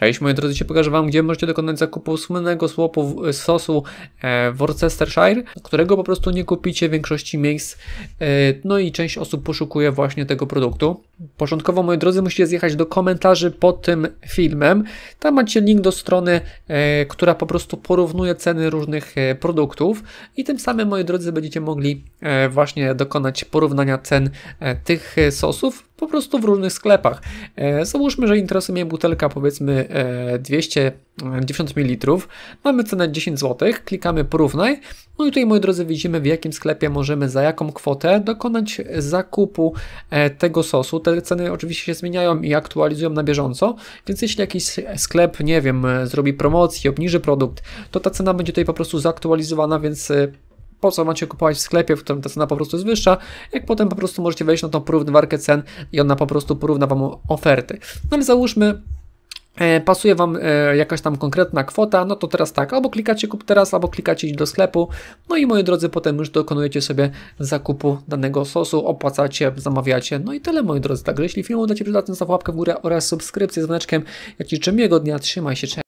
Cześć moi drodzy, dzisiaj pokażę Wam, gdzie możecie dokonać zakupu słynnego słopu y, sosu e, Worcestershire, którego po prostu nie kupicie w większości miejsc, e, no i część osób poszukuje właśnie tego produktu. Początkowo, moi drodzy, musicie zjechać do komentarzy pod tym filmem. Tam macie link do strony, e, która po prostu porównuje ceny różnych e, produktów i tym samym, moi drodzy, będziecie mogli e, właśnie dokonać porównania cen tych sosów po prostu w różnych sklepach. Załóżmy, że interesuje mnie butelka powiedzmy 200 90 ml. Mamy cenę 10 zł, klikamy porównaj. No i tutaj moi drodzy widzimy w jakim sklepie możemy za jaką kwotę dokonać zakupu e, tego sosu. Te ceny oczywiście się zmieniają i aktualizują na bieżąco, więc jeśli jakiś sklep, nie wiem, zrobi promocję, obniży produkt, to ta cena będzie tutaj po prostu zaktualizowana, więc e, po co macie kupować w sklepie, w którym ta cena po prostu jest wyższa, jak potem po prostu możecie wejść na tą porównywarkę cen i ona po prostu porówna Wam oferty. No ale załóżmy, E, pasuje Wam e, jakaś tam konkretna kwota, no to teraz tak, albo klikacie kup teraz, albo klikacie iść do sklepu, no i moi drodzy, potem już dokonujecie sobie zakupu danego sosu, opłacacie, zamawiacie, no i tyle moi drodzy, także jeśli film uda Ci przydatny, zostaw łapkę w górę oraz subskrypcję z dzwoneczkiem, jak Ci czym jego dnia, trzymaj się, cześć.